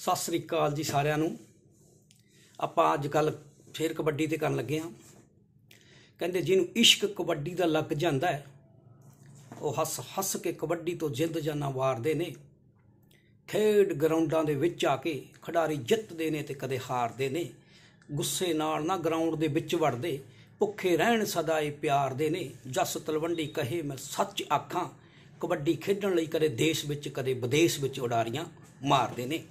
ਸਤਿ ਸ੍ਰੀ ਅਕਾਲ ਜੀ ਸਾਰਿਆਂ ਨੂੰ ਆਪਾਂ ਅੱਜ ਕੱਲ ਫੇਰ ਕਬੱਡੀ ਤੇ ਕਰਨ ਲੱਗੇ ਹਾਂ ਕਹਿੰਦੇ ਜਿਹਨੂੰ ਇਸ਼ਕ ਕਬੱਡੀ ਦਾ ਲੱਗ ਜਾਂਦਾ ਹੈ ਉਹ ਹੱਸ ਹੱਸ ਕੇ ਕਬੱਡੀ ਤੋਂ ਜਿੰਦ ਜਾਨਾਂ ਵਾਰਦੇ ਨੇ ਖੇਡ ਗਰਾਊਂਡਾਂ ਦੇ ਵਿੱਚ ਆ ਕੇ ਖਿਡਾਰੀ ਜਿੱਤਦੇ ਨੇ ਤੇ ਕਦੇ ਹਾਰਦੇ ਨੇ ਗੁੱਸੇ ਨਾਲ ਨਾ ਗਰਾਊਂਡ ਦੇ ਵਿੱਚ ਵੜਦੇ ਭੁੱਖੇ ਰਹਿਣ ਇਹ ਪਿਆਰ ਦੇ ਨੇ ਜਸ ਤਲਵੰਡੀ ਕਹੇ ਮੈਂ ਸੱਚ ਆਖਾਂ ਕਬੱਡੀ ਖੇਡਣ ਲਈ ਕਦੇ ਦੇਸ਼ ਵਿੱਚ ਕਦੇ ਵਿਦੇਸ਼ ਵਿੱਚ ਉਡਾਰੀਆਂ ਮਾਰਦੇ ਨੇ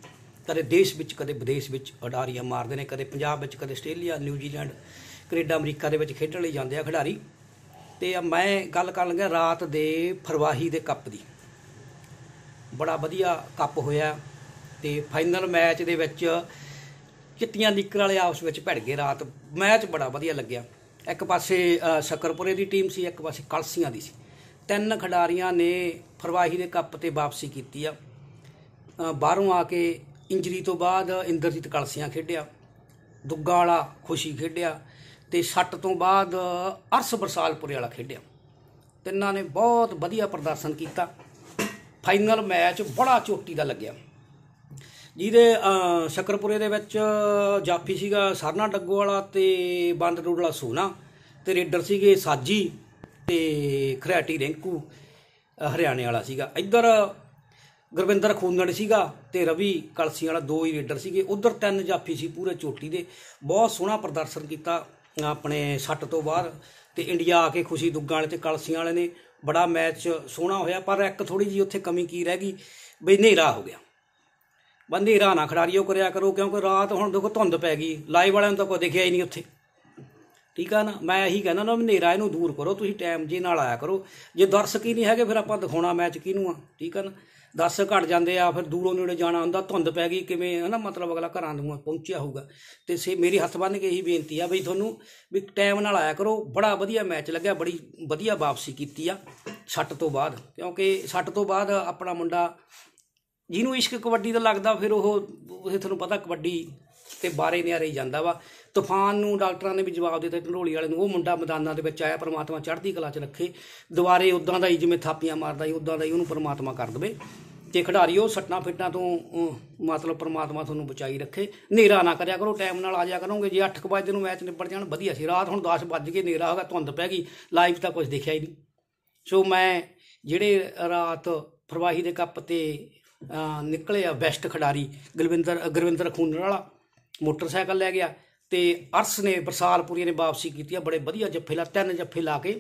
ਕਦੇ ਦੇਸ਼ ਵਿੱਚ ਕਦੇ ਵਿਦੇਸ਼ ਵਿੱਚ ਅਡਾਰੀਆਂ ਮਾਰਦੇ ਨੇ ਕਦੇ ਪੰਜਾਬ ਵਿੱਚ ਕਦੇ ਆਸਟ੍ਰੇਲੀਆ ਨਿਊਜ਼ੀਲੈਂਡ ਕੈਨੇਡਾ ਅਮਰੀਕਾ ਦੇ ਵਿੱਚ ਖੇਡਣ ਲਈ ਜਾਂਦੇ ਆ ਖਿਡਾਰੀ ਤੇ ਮੈਂ ਗੱਲ ਕਰਨ ਲੱਗਾ ਰਾਤ ਦੇ ਫਰਵਾਹੀ ਦੇ ਕੱਪ ਦੀ ਬੜਾ ਵਧੀਆ ਕੱਪ ਹੋਇਆ ਤੇ ਫਾਈਨਲ ਮੈਚ ਦੇ ਵਿੱਚ ਚਿੱਟੀਆਂ ਨਿੱਕਰ ਵਾਲੇ ਆਪਸ ਵਿੱਚ ਭਿੜ ਗਏ ਰਾਤ ਮੈਚ ਬੜਾ ਵਧੀਆ ਲੱਗਿਆ ਇੱਕ ਪਾਸੇ ਸ਼ਕਰਪੁਰੇ ਦੀ ਟੀਮ ਸੀ ਇੱਕ ਪਾਸੇ ਕਲਸੀਆਂ ਦੀ ਸੀ ਤਿੰਨ ਖਿਡਾਰੀਆਂ ਨੇ ਫਰਵਾਹੀ ਦੇ ਕੱਪ ਤੇ ਵਾਪਸੀ ਕੀਤੀ ਆ ਬਾਹਰੋਂ ਆ ਕੇ ਇੰਜਰੀ ਤੋਂ ਬਾਅਦ ਇੰਦਰਜੀਤ ਕਲਸੀਆਂ ਖੇਡਿਆ ਦੁੱਗਾ ਵਾਲਾ ਖੁਸ਼ੀ ਖੇਡਿਆ ਤੇ ਛੱਟ ਤੋਂ ਬਾਅਦ ਅਰਸ ਬਰਸਾਲਪੁਰੇ ਵਾਲਾ ਖੇਡਿਆ ਤਿੰਨਾਂ ਨੇ ਬਹੁਤ ਵਧੀਆ ਪ੍ਰਦਰਸ਼ਨ ਕੀਤਾ ਫਾਈਨਲ ਮੈਚ ਬੜਾ ਚੋਟੀ ਦਾ ਲੱਗਿਆ ਜਿਹਦੇ ਸ਼ਕਰਪੁਰੇ ਦੇ ਵਿੱਚ ਜਾਫੀ ਸੀਗਾ ਸਰਨਾ ਡੱਗੋ ਵਾਲਾ ਤੇ ਬੰਦ ਰੋਡ ਵਾਲਾ ਸੋਨਾ ਤੇ ਰੇਡਰ ਸੀਗੇ ਸਾਜੀ ਤੇ ਖਰਾਟੀ ਰਿੰਕੂ ਹਰਿਆਣੇ ਵਾਲਾ ਸੀਗਾ ਇੱਧਰ ਗੁਰਵਿੰਦਰ ਖੂਨਣ ਸੀਗਾ ਤੇ ਰਵੀ ਕਲਸੀ ਵਾਲਾ ਦੋ ਹੀ ਰੇਡਰ ਸੀਗੇ ਉਧਰ ਤਿੰਨ ਜਾਫੀ ਸੀ ਪੂਰੇ ਚੋਟੀ ਦੇ ਬਹੁਤ ਸੋਹਣਾ ਪ੍ਰਦਰਸ਼ਨ ਕੀਤਾ ਆਪਣੇ ਛੱਟ ਤੋਂ ਬਾਅਦ ਤੇ ਇੰਡੀਆ ਆ ਕੇ ਖੁਸ਼ੀ ਦੁੱਗਾਂ ਵਾਲੇ ਤੇ ਕਲਸੀ ਵਾਲੇ ਨੇ ਬੜਾ ਮੈਚ ਸੋਹਣਾ ਹੋਇਆ ਪਰ ਇੱਕ ਥੋੜੀ ਜੀ ਉੱਥੇ ਕਮੀ ਕੀ ਰਹਿ ਗਈ ਬਈ ਹਨੇਰਾ ਹੋ ਗਿਆ ਬੰਦੇ ਹਨੇਰਾ ਨਾ ਖਿਡਾਰੀਓ ਕਰਿਆ ਕਰੋ ਕਿਉਂਕਿ ਰਾਤ ਹੁਣ ਦੇਖੋ ਧੁੰਦ ਪੈ ਗਈ ਲਾਈਵ ਵਾਲਿਆਂ ਨੂੰ ਤਾਂ ਕੋਈ ਦੇਖਿਆ ਹੀ ਨਹੀਂ ਉੱਥੇ ਠੀਕ ਆ ਨਾ ਮੈਂ ਇਹੀ ਕਹਿੰਦਾ ਨਾ ਹਨੇਰਾ ਇਹਨੂੰ ਦੂਰ ਕਰੋ ਤੁਸੀਂ ਟਾਈਮ ਜੇ ਨਾਲ ਆਇਆ ਕਰੋ ਜੇ ਦਰਸ਼ਕ ਹੀ ਨਹੀਂ ਹੈਗੇ ਫਿਰ ਆਪਾਂ ਦਿਖਾਉਣਾ ਮੈਚ ਕਿਹਨੂੰ ਆ ਠੀਕ ਆ ਨਾ ਦਰਸ਼ਕ ਘਟ ਜਾਂਦੇ ਆ ਫਿਰ ਦੂਰੋਂ ਨੇੜੇ ਜਾਣਾ ਹੁੰਦਾ ਧੁੰਦ ਪੈ ਗਈ ਕਿਵੇਂ ਹਨਾ ਮਤਲਬ ਅਗਲਾ ਘਰਾਂ ਨੂੰ ਪਹੁੰਚਿਆ ਹੋਊਗਾ ਤੇ ਸੇ ਮੇਰੀ ਹੱਥ ਬੰਨ ਕੇ ਇਹੀ ਬੇਨਤੀ ਆ ਬਈ ਤੁਹਾਨੂੰ ਵੀ ਟਾਈਮ ਨਾਲ ਆਇਆ ਕਰੋ ਬੜਾ ਵਧੀਆ ਮੈਚ ਲੱਗਿਆ ਬੜੀ ਵਧੀਆ ਵਾਪਸੀ ਕੀਤੀ ਆ ਛੱਟ ਤੋਂ ਬਾਅਦ ਕਿਉਂਕਿ ਛੱਟ ਤੋਂ ਬਾਅਦ ਆਪਣਾ ਮੁੰਡਾ ਜਿਹਨੂੰ ਇਸ਼ਕ ਕਬੱਡੀ ਦਾ ਲੱਗਦਾ ਫਿਰ ਉਹ ਤੁਹਾਨੂੰ ਪਤਾ ਕਬੱਡੀ ਤੇ ਬਾਰੇ ਨਿਆਰੇ ਰਹੀ ਜਾਂਦਾ ਵਾ ਤੂਫਾਨ ਨੂੰ ਡਾਕਟਰਾਂ ਨੇ ਵੀ ਜਵਾਬ ਦਿੱਤਾ ਢੰਡੋਲੀ ਵਾਲੇ ਨੂੰ ਉਹ ਮੁੰਡਾ ਮੈਦਾਨਾਂ ਦੇ ਵਿੱਚ ਆਇਆ ਪ੍ਰਮਾਤਮਾ ਚੜ੍ਹਦੀ ਕਲਾ 'ਚ ਰੱਖੇ ਦੁਬਾਰੇ ਉਦਾਂ ਦਾ ਹੀ ਜਿਵੇਂ ਥਾਪੀਆਂ ਮਾਰਦਾ ਹੀ ਉਦਾਂ ਦਾ ਹੀ ਉਹਨੂੰ ਪ੍ਰਮਾਤਮਾ ਕਰ ਦਵੇ ਤੇ ਖਿਡਾਰੀਓ ਸੱਟਾਂ ਫਿੱਟਾਂ ਤੋਂ ਮਤਲਬ ਪ੍ਰਮਾਤਮਾ ਤੁਹਾਨੂੰ ਬਚਾਈ ਰੱਖੇ ਹਨੇਰਾ ਨਾ ਕਰਿਆ ਕਰੋ ਟਾਈਮ ਨਾਲ ਆ ਜਾ ਕਰੋਗੇ ਜੇ 8 ਵਜੇ ਨੂੰ ਮੈਚ ਨਿਬੜ ਜਾਣ ਵਧੀਆ ਸੀ ਰਾਤ ਹੁਣ 10 ਵਜੇ ਕੇ ਹਨੇਰਾ ਹੋਗਾ ਧੁੰਦ ਪੈ ਗਈ ਲਾਈਵ ਤਾਂ ਕੁਝ ਦੇਖਿਆ ਹੀ ਨਹੀਂ ਸੋ ਮੈਂ ਜਿਹੜੇ ਰਾਤ ਫਰਵਾਹੀ ਦੇ ਕੱਪ ਤੇ ਨਿਕਲੇ ਆ ਬੈਸਟ ਖਿਡਾਰੀ ਗੁਰਵਿੰਦਰ ਅਗਰਵਿੰਦਰ ਖੂਨਰ ਵਾਲਾ ਮੋਟਰਸਾਈਕਲ ਲੈ ਗਿਆ ਤੇ ਅਰਸ ਨੇ ਬਰਸਾਲਪੁਰੀ ਨੇ ਵਾਪਸੀ ਕੀਤੀ ਆ ਬੜੇ ਵਧੀਆ ਜੱਫੇ ਲਾ ਤਿੰਨ ਜੱਫੇ ਲਾ ਕੇ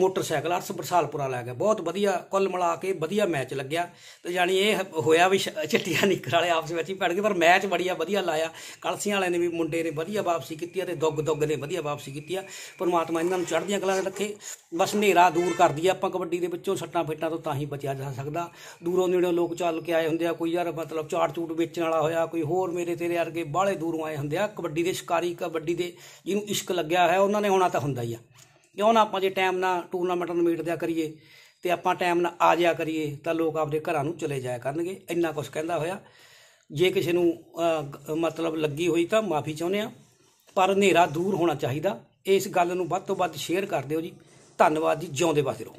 ਮੋਟਰਸਾਈਕਲ ਅਰਸ ਬਰਸਾਲਪੁਰਾ ਲੈ ਗਿਆ ਬਹੁਤ ਵਧੀਆ ਕੁੱਲ ਮਿਲਾ ਕੇ ਵਧੀਆ ਮੈਚ ਲੱਗਿਆ ਤੇ ਯਾਨੀ ਇਹ ਹੋਇਆ ਵੀ ਚਿੱਟੀਆਂ ਨਿਕਰ ਵਾਲੇ ਆਪਸ ਵਿੱਚ ਹੀ ਪੜ ਗਏ ਪਰ ਮੈਚ ਬੜੀਆ ਵਧੀਆ ਲਾਇਆ ਕਲਸੀਆਂ ਵਾਲੇ ਨੇ ਵੀ ਮੁੰਡੇ ਨੇ ਵਧੀਆ ਵਾਪਸੀ ਕੀਤੀ ਤੇ ਦੁੱਗ ਦੁੱਗ ਨੇ ਵਧੀਆ ਵਾਪਸੀ ਕੀਤੀ ਆ ਪਰਮਾਤਮਾ ਇਹਨਾਂ ਨੂੰ ਚੜ੍ਹਦੀਆਂ ਕਲਾ ਰੱਖੇ ਬਸ ਹਨੇਰਾ ਦੂਰ ਕਰਦੀ ਆ ਆਪਾਂ ਕਬੱਡੀ ਦੇ ਵਿੱਚੋਂ ਸੱਟਾਂ ਫੇਟਾਂ ਤੋਂ ਤਾਂ ਹੀ ਬਚਿਆ ਜਾ ਸਕਦਾ ਦੂਰੋਂ ਨੇੜੋਂ ਲੋਕ ਚੱਲ ਕੇ ਆਏ ਹੁੰਦੇ ਆ ਕੋਈ ਯਾਰ ਮਤਲਬ ਚਾੜ ਚੂਟ ਵੇਚਣ ਵਾਲਾ ਹੋਇਆ ਕੋਈ ਹੋਰ ਮੇਰੇ ਤੇਰੇ ਵਰਗੇ ਬਾਹਲੇ ਦੂਰੋਂ ਆਏ ਹੁੰਦੇ ਆ ਕਬੱਡੀ ਦੇ ਸ਼ਿਕਾਰੀ ਕਬੱਡੀ ਦੇ ਜਿਹਨੂੰ ਇਸ਼ਕ ਲੱਗਿਆ ਹੈ ਉਹਨਾਂ ਨੇ ਹੋਣਾ ਤਾਂ ਹੁੰਦਾ ਹੀ ਆ ਕਿਉਂ ਨਾ ਆਪਾਂ ਜੇ ਟਾਈਮ ਨਾਲ ਟੂਰਨਾਮੈਂਟ ਨੂੰ ਦਿਆ ਕਰੀਏ ਤੇ ਆਪਾਂ ਟਾਈਮ ਨਾਲ ਆ ਜਾਇਆ ਕਰੀਏ ਤਾਂ ਲੋਕ ਆਪਦੇ ਘਰਾਂ ਨੂੰ ਚਲੇ ਜਾਇਆ ਕਰਨਗੇ ਇੰਨਾ ਕੁਝ ਕਹਿੰਦਾ ਹੋਇਆ ਜੇ ਕਿਸੇ ਨੂੰ ਮਤਲਬ ਲੱਗੀ ਹੋਈ ਤਾਂ ਮਾਫੀ ਚਾਹੁੰਦੇ ਆ ਪਰ ਹਨੇਰਾ ਦੂਰ ਹੋਣਾ ਚਾਹੀਦਾ ਇਸ ਗੱਲ ਨੂੰ ਵੱਧ ਤੋਂ ਵੱਧ ਸ਼ੇਅਰ ਕਰ ਦਿਓ ਜੀ ਧੰਨਵਾਦ ਜੀ ਜਿਉਂਦੇ ਵਾਸਤੇ ਰਹੋ